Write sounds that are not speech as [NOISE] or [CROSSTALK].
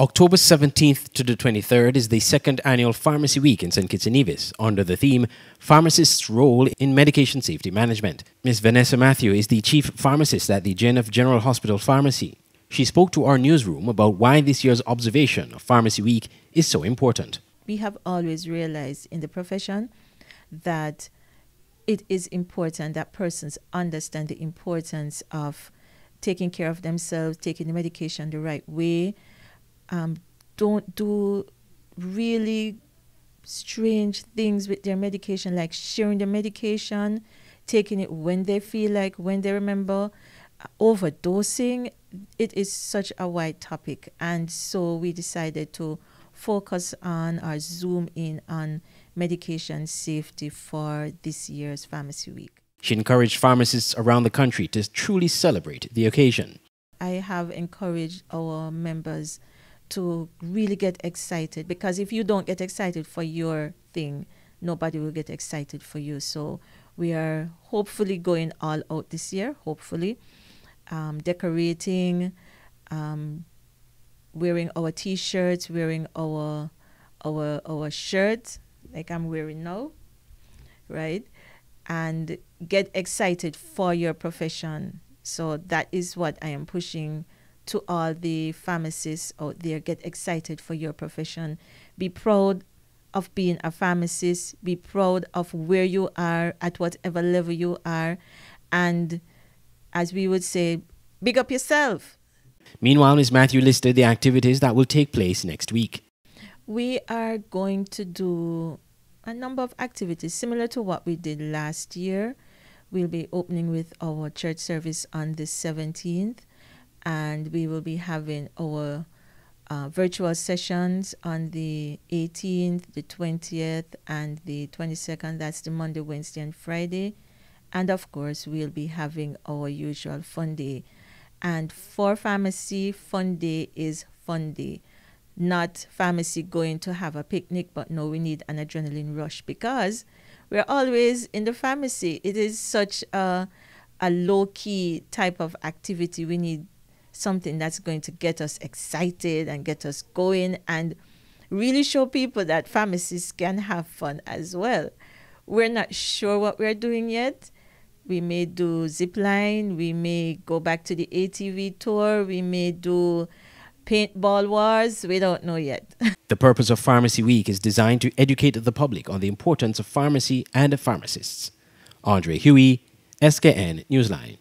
October 17th to the 23rd is the second annual Pharmacy Week in St. Kitts and Nevis under the theme Pharmacist's Role in Medication Safety Management. Ms. Vanessa Matthew is the chief pharmacist at the Jenef General Hospital Pharmacy. She spoke to our newsroom about why this year's observation of Pharmacy Week is so important. We have always realized in the profession that it is important that persons understand the importance of taking care of themselves, taking the medication the right way um, don't do really strange things with their medication, like sharing their medication, taking it when they feel like, when they remember, uh, overdosing. It is such a wide topic. And so we decided to focus on or zoom in on medication safety for this year's Pharmacy Week. She encouraged pharmacists around the country to truly celebrate the occasion. I have encouraged our members to really get excited because if you don't get excited for your thing, nobody will get excited for you. So we are hopefully going all out this year, hopefully, um, decorating, um, wearing our t-shirts, wearing our our our shirts like I'm wearing now, right? And get excited for your profession. So that is what I am pushing to all the pharmacists out there. Get excited for your profession. Be proud of being a pharmacist. Be proud of where you are, at whatever level you are. And as we would say, big up yourself. Meanwhile, Ms. Matthew listed the activities that will take place next week. We are going to do a number of activities similar to what we did last year. We'll be opening with our church service on the 17th and we will be having our uh, virtual sessions on the 18th, the 20th, and the 22nd. That's the Monday, Wednesday, and Friday. And of course, we'll be having our usual fun day. And for pharmacy, fun day is fun day. Not pharmacy going to have a picnic, but no, we need an adrenaline rush because we're always in the pharmacy. It is such a, a low key type of activity. We need something that's going to get us excited and get us going and really show people that pharmacists can have fun as well. We're not sure what we're doing yet. We may do zip line, we may go back to the ATV tour, we may do paintball wars, we don't know yet. [LAUGHS] the purpose of Pharmacy Week is designed to educate the public on the importance of pharmacy and pharmacists. Andre Huey, SKN Newsline.